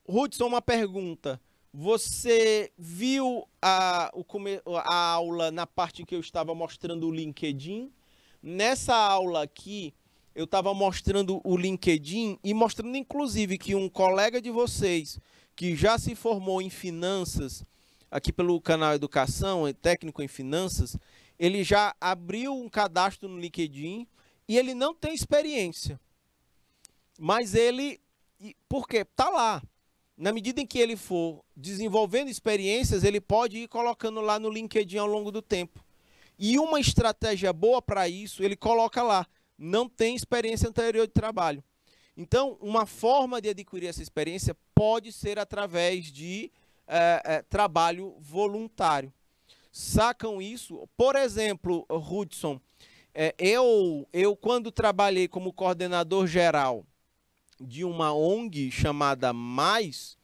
Hudson, uma pergunta. Você viu a, o, a aula na parte que eu estava mostrando o LinkedIn? Nessa aula aqui, eu estava mostrando o LinkedIn e mostrando, inclusive, que um colega de vocês que já se formou em finanças, aqui pelo canal Educação, é técnico em finanças, ele já abriu um cadastro no LinkedIn e ele não tem experiência. Mas ele. Por quê? Está lá. Na medida em que ele for desenvolvendo experiências, ele pode ir colocando lá no LinkedIn ao longo do tempo. E uma estratégia boa para isso, ele coloca lá não tem experiência anterior de trabalho. Então, uma forma de adquirir essa experiência pode ser através de é, é, trabalho voluntário. Sacam isso? Por exemplo, Hudson, é, eu, eu, quando trabalhei como coordenador geral de uma ONG chamada Mais,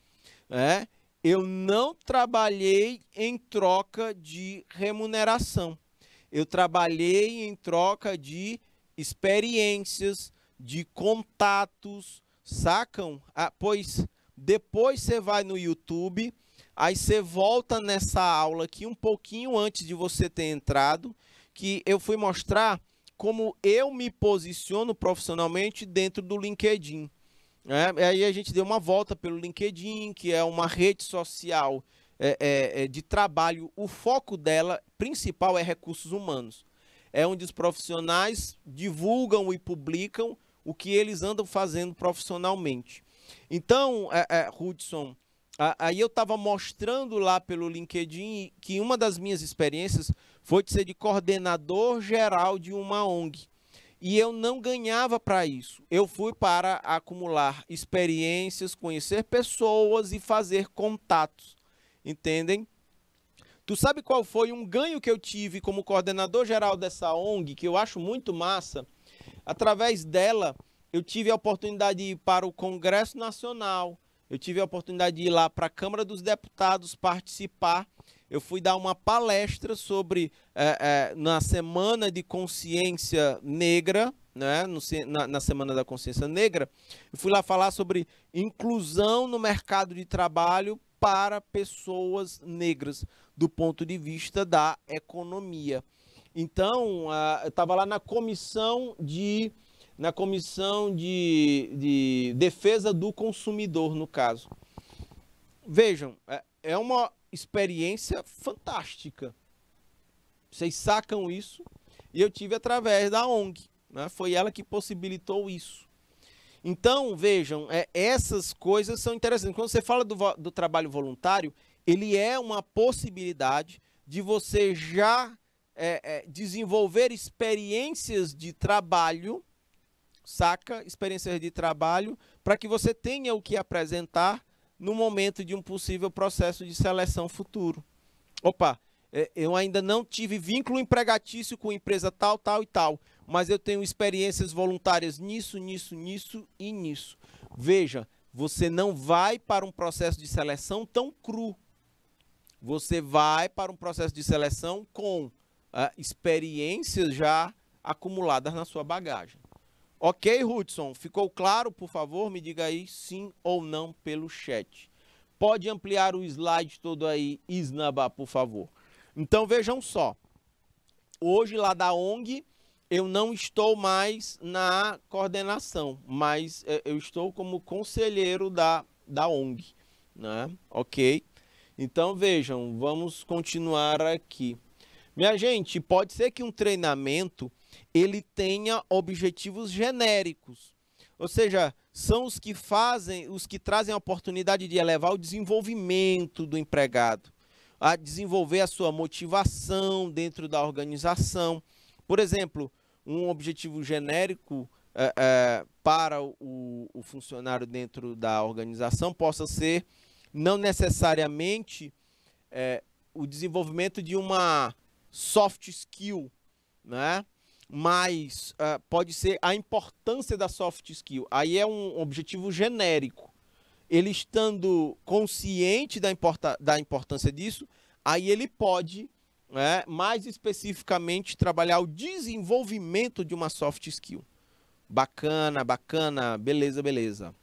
né, eu não trabalhei em troca de remuneração. Eu trabalhei em troca de experiências, de contatos, sacam? Ah, pois depois você vai no YouTube, aí você volta nessa aula aqui um pouquinho antes de você ter entrado, que eu fui mostrar como eu me posiciono profissionalmente dentro do LinkedIn. É, aí a gente deu uma volta pelo LinkedIn, que é uma rede social é, é, é de trabalho. O foco dela principal é recursos humanos é onde os profissionais divulgam e publicam o que eles andam fazendo profissionalmente. Então, é, é, Hudson, aí eu estava mostrando lá pelo LinkedIn que uma das minhas experiências foi de ser de coordenador geral de uma ONG. E eu não ganhava para isso. Eu fui para acumular experiências, conhecer pessoas e fazer contatos. Entendem? Tu sabe qual foi um ganho que eu tive como coordenador geral dessa ONG, que eu acho muito massa? Através dela, eu tive a oportunidade de ir para o Congresso Nacional, eu tive a oportunidade de ir lá para a Câmara dos Deputados participar. Eu fui dar uma palestra sobre é, é, na Semana de Consciência Negra, né, no, na, na, Semana da Consciência Negra. Eu fui lá falar sobre inclusão no mercado de trabalho para pessoas negras do ponto de vista da economia. Então, estava lá na comissão de na comissão de, de defesa do consumidor, no caso. Vejam, é, é uma experiência fantástica. Vocês sacam isso? E eu tive através da ONG. Né? Foi ela que possibilitou isso. Então, vejam, é, essas coisas são interessantes. Quando você fala do, do trabalho voluntário, ele é uma possibilidade de você já é, é, desenvolver experiências de trabalho, saca? Experiências de trabalho, para que você tenha o que apresentar no momento de um possível processo de seleção futuro. Opa, é, eu ainda não tive vínculo empregatício com empresa tal, tal e tal, mas eu tenho experiências voluntárias nisso, nisso, nisso e nisso. Veja, você não vai para um processo de seleção tão cru você vai para um processo de seleção com uh, experiências já acumuladas na sua bagagem. Ok, Hudson? Ficou claro? Por favor, me diga aí sim ou não pelo chat. Pode ampliar o slide todo aí, Isnaba, por favor. Então vejam só. Hoje lá da ONG eu não estou mais na coordenação, mas eh, eu estou como conselheiro da, da ONG. Né? Ok? Então vejam, vamos continuar aqui. Minha gente, pode ser que um treinamento ele tenha objetivos genéricos. Ou seja, são os que fazem, os que trazem a oportunidade de elevar o desenvolvimento do empregado, a desenvolver a sua motivação dentro da organização. Por exemplo, um objetivo genérico é, é, para o, o funcionário dentro da organização possa ser não necessariamente é, o desenvolvimento de uma soft skill, né? mas é, pode ser a importância da soft skill. Aí é um objetivo genérico. Ele estando consciente da, importa, da importância disso, aí ele pode, né, mais especificamente, trabalhar o desenvolvimento de uma soft skill. Bacana, bacana, beleza, beleza.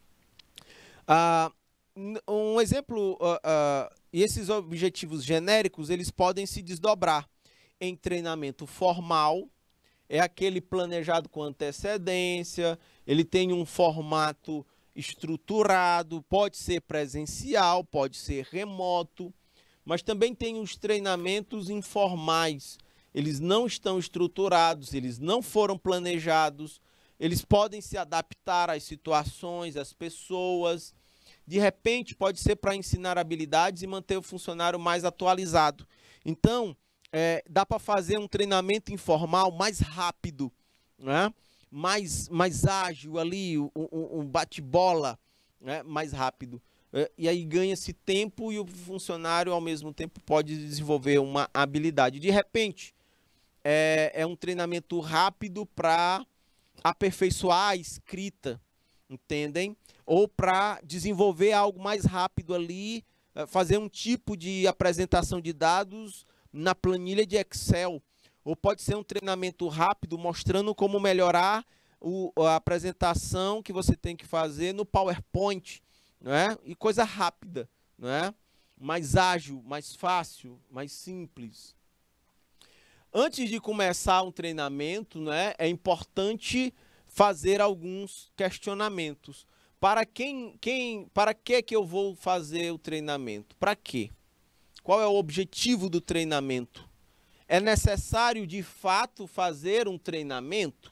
Ah um exemplo, uh, uh, esses objetivos genéricos, eles podem se desdobrar em treinamento formal, é aquele planejado com antecedência, ele tem um formato estruturado, pode ser presencial, pode ser remoto, mas também tem os treinamentos informais. Eles não estão estruturados, eles não foram planejados, eles podem se adaptar às situações, às pessoas, de repente, pode ser para ensinar habilidades e manter o funcionário mais atualizado. Então, é, dá para fazer um treinamento informal mais rápido, né? mais, mais ágil ali, um, um bate-bola né? mais rápido. É, e aí ganha-se tempo e o funcionário, ao mesmo tempo, pode desenvolver uma habilidade. De repente, é, é um treinamento rápido para aperfeiçoar a escrita, entendem? ou para desenvolver algo mais rápido ali, eh, fazer um tipo de apresentação de dados na planilha de Excel, ou pode ser um treinamento rápido mostrando como melhorar o, a apresentação que você tem que fazer no PowerPoint, não é? E coisa rápida, não é? Mais ágil, mais fácil, mais simples. Antes de começar um treinamento, né, é importante fazer alguns questionamentos. Para quem, quem, para que que eu vou fazer o treinamento? Para quê? Qual é o objetivo do treinamento? É necessário de fato fazer um treinamento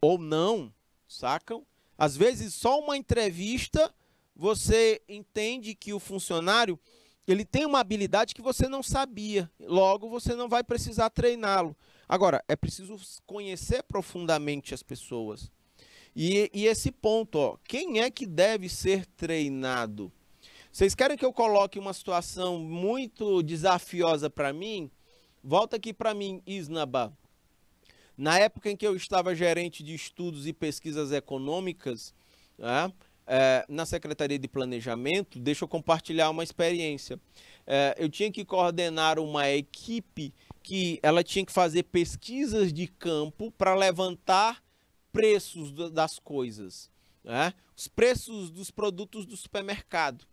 ou não? Sacam? Às vezes só uma entrevista você entende que o funcionário ele tem uma habilidade que você não sabia, logo você não vai precisar treiná-lo. Agora, é preciso conhecer profundamente as pessoas. E, e esse ponto, ó, quem é que deve ser treinado? Vocês querem que eu coloque uma situação muito desafiosa para mim? Volta aqui para mim, Isnaba. Na época em que eu estava gerente de estudos e pesquisas econômicas, né, é, na Secretaria de Planejamento, deixa eu compartilhar uma experiência. É, eu tinha que coordenar uma equipe que ela tinha que fazer pesquisas de campo para levantar preços das coisas, né? os preços dos produtos do supermercado.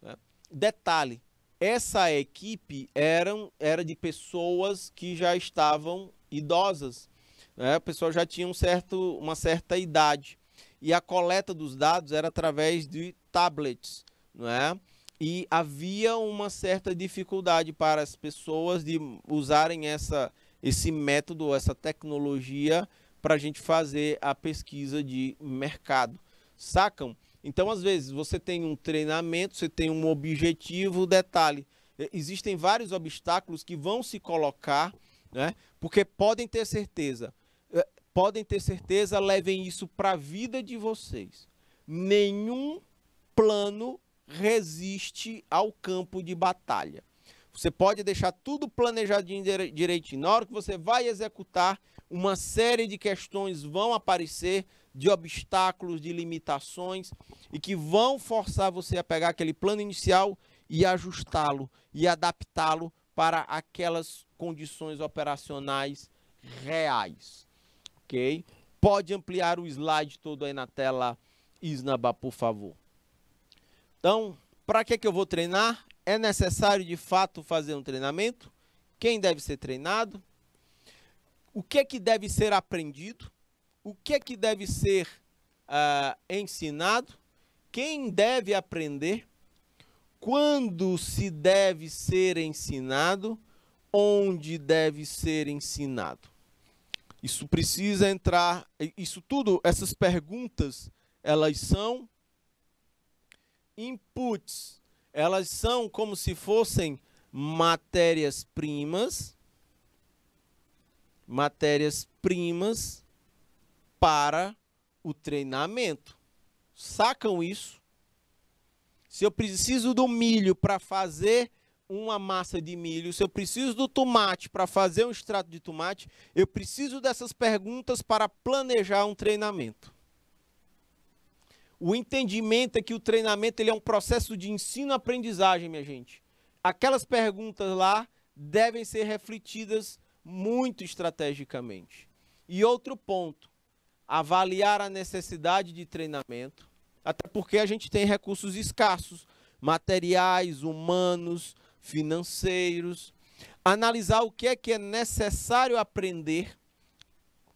Né? Detalhe: essa equipe eram, era de pessoas que já estavam idosas, né? a pessoa já tinha um certo, uma certa idade. E a coleta dos dados era através de tablets. Não é? e havia uma certa dificuldade para as pessoas de usarem essa, esse método, essa tecnologia para a gente fazer a pesquisa de mercado. Sacam? Então, às vezes, você tem um treinamento, você tem um objetivo, detalhe. Existem vários obstáculos que vão se colocar, né? Porque podem ter certeza. É, podem ter certeza, levem isso para a vida de vocês. Nenhum plano resiste ao campo de batalha. Você pode deixar tudo planejadinho direitinho. Na hora que você vai executar, uma série de questões vão aparecer, de obstáculos, de limitações, e que vão forçar você a pegar aquele plano inicial e ajustá-lo e adaptá-lo para aquelas condições operacionais reais. Ok? Pode ampliar o slide todo aí na tela, Isnaba, por favor. Então, para que, que eu vou treinar? É necessário de fato fazer um treinamento? Quem deve ser treinado? o que é que deve ser aprendido, o que é que deve ser uh, ensinado, quem deve aprender, quando se deve ser ensinado, onde deve ser ensinado. Isso precisa entrar, isso tudo, essas perguntas, elas são inputs, elas são como se fossem matérias-primas matérias-primas para o treinamento. Sacam isso? Se eu preciso do milho para fazer uma massa de milho, se eu preciso do tomate para fazer um extrato de tomate, eu preciso dessas perguntas para planejar um treinamento. O entendimento é que o treinamento ele é um processo de ensino-aprendizagem, minha gente. Aquelas perguntas lá devem ser refletidas muito estrategicamente. E outro ponto, avaliar a necessidade de treinamento, até porque a gente tem recursos escassos, materiais, humanos, financeiros. Analisar o que é que é necessário aprender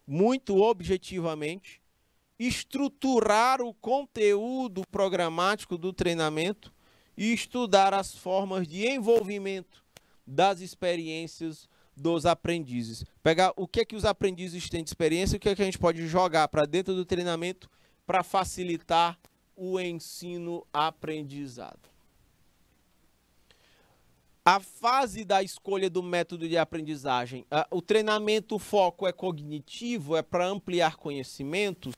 muito objetivamente, estruturar o conteúdo programático do treinamento e estudar as formas de envolvimento das experiências dos aprendizes. Pegar o que é que os aprendizes têm de experiência e o que é que a gente pode jogar para dentro do treinamento para facilitar o ensino-aprendizado. A fase da escolha do método de aprendizagem. O treinamento, o foco é cognitivo, é para ampliar conhecimentos.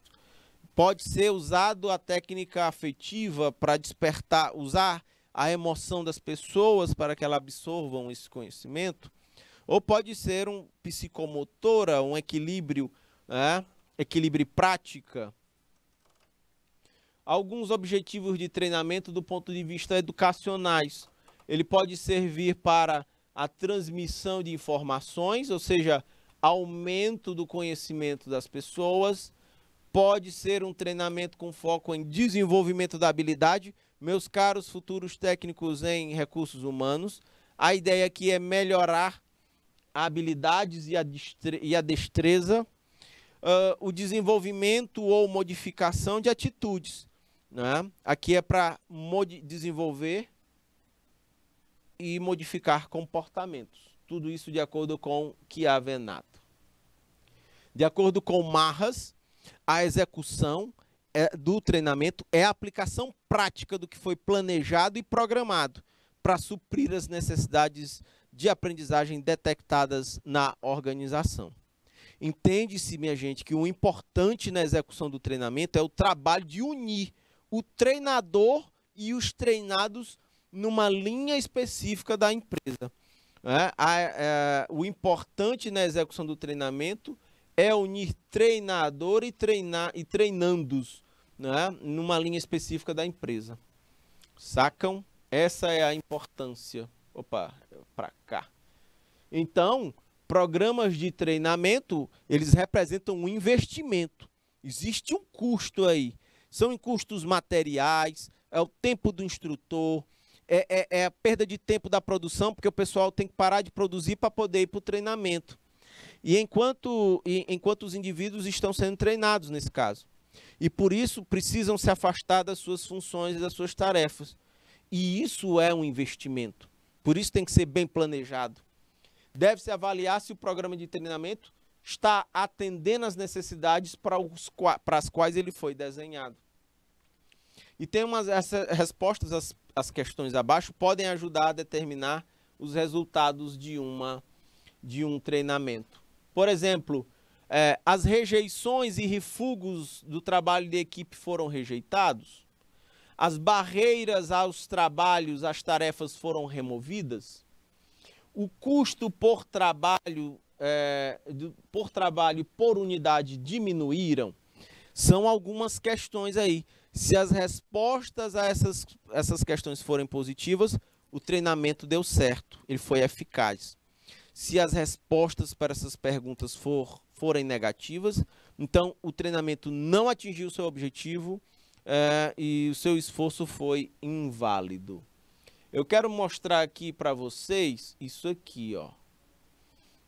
Pode ser usado a técnica afetiva para despertar, usar a emoção das pessoas para que elas absorvam esse conhecimento ou pode ser um psicomotora, um equilíbrio, né? equilíbrio prática. Alguns objetivos de treinamento do ponto de vista educacionais. Ele pode servir para a transmissão de informações, ou seja, aumento do conhecimento das pessoas. Pode ser um treinamento com foco em desenvolvimento da habilidade. Meus caros futuros técnicos em recursos humanos, a ideia aqui é melhorar habilidades e a, e a destreza, uh, o desenvolvimento ou modificação de atitudes. Né? Aqui é para desenvolver e modificar comportamentos. Tudo isso de acordo com Chiavenato. De acordo com Marras, a execução é, do treinamento é a aplicação prática do que foi planejado e programado para suprir as necessidades de aprendizagem detectadas na organização. Entende-se, minha gente, que o importante na execução do treinamento é o trabalho de unir o treinador e os treinados numa linha específica da empresa. É, é o importante na execução do treinamento é unir treinador e, treinar, e treinandos né, numa linha específica da empresa. Sacam? Essa é a importância. Opa, para cá. Então, programas de treinamento, eles representam um investimento. Existe um custo aí. São em custos materiais, é o tempo do instrutor, é, é, é a perda de tempo da produção, porque o pessoal tem que parar de produzir para poder ir para o treinamento. E enquanto, e, enquanto os indivíduos estão sendo treinados nesse caso. E por isso precisam se afastar das suas funções e das suas tarefas. E isso é um investimento. Por isso tem que ser bem planejado. Deve-se avaliar se o programa de treinamento está atendendo às necessidades para, os, para as quais ele foi desenhado. E tem umas respostas às, às questões abaixo podem ajudar a determinar os resultados de uma de um treinamento. Por exemplo, eh, as rejeições e refugos do trabalho de equipe foram rejeitados? as barreiras aos trabalhos, às tarefas foram removidas, o custo por trabalho, é, por trabalho por unidade diminuíram, são algumas questões aí. Se as respostas a essas, essas questões forem positivas, o treinamento deu certo, ele foi eficaz. Se as respostas para essas perguntas for, forem negativas, então o treinamento não atingiu seu objetivo é, e o seu esforço foi inválido. Eu quero mostrar aqui para vocês isso aqui, ó.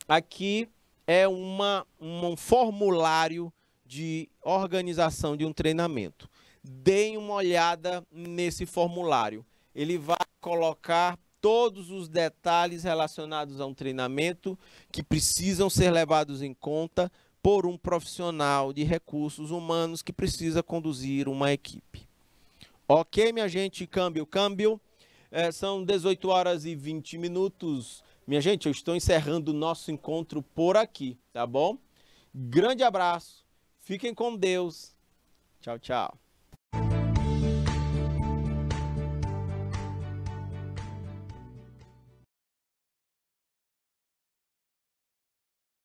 Aqui é uma, um formulário de organização de um treinamento. Deem uma olhada nesse formulário. Ele vai colocar todos os detalhes relacionados a um treinamento que precisam ser levados em conta por um profissional de recursos humanos que precisa conduzir uma equipe. Ok, minha gente, câmbio, câmbio. É, são 18 horas e 20 minutos. Minha gente, eu estou encerrando o nosso encontro por aqui, tá bom? Grande abraço, fiquem com Deus. Tchau, tchau.